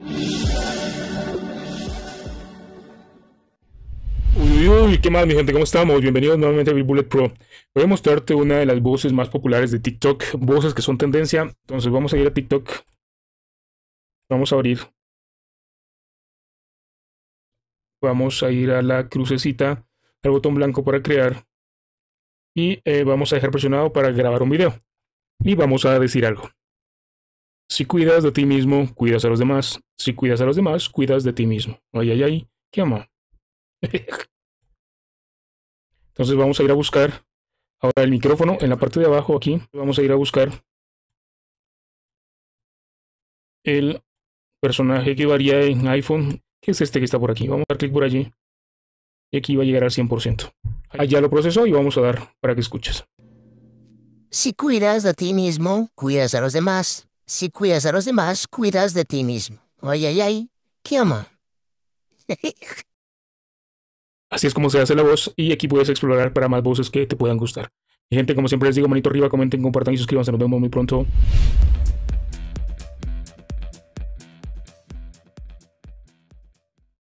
Uy, uy, qué más mi gente, ¿cómo estamos? Bienvenidos nuevamente a Big Bullet Pro. Voy a mostrarte una de las voces más populares de TikTok, voces que son tendencia. Entonces, vamos a ir a TikTok. Vamos a abrir. Vamos a ir a la crucecita, al botón blanco para crear. Y eh, vamos a dejar presionado para grabar un video. Y vamos a decir algo. Si cuidas de ti mismo, cuidas a los demás. Si cuidas a los demás, cuidas de ti mismo. Ay, ay, ay, qué amor. Entonces vamos a ir a buscar ahora el micrófono en la parte de abajo aquí. Vamos a ir a buscar el personaje que varía en iPhone, que es este que está por aquí. Vamos a dar clic por allí y aquí va a llegar al 100%. Allá lo procesó y vamos a dar para que escuches. Si cuidas de ti mismo, cuidas a los demás. Si cuidas a los demás, cuidas de ti mismo. Ay, ay, ay, qué ama. Así es como se hace la voz y aquí puedes explorar para más voces que te puedan gustar. Y gente, como siempre les digo, manito arriba, comenten, compartan y suscríbanse. Nos vemos muy pronto.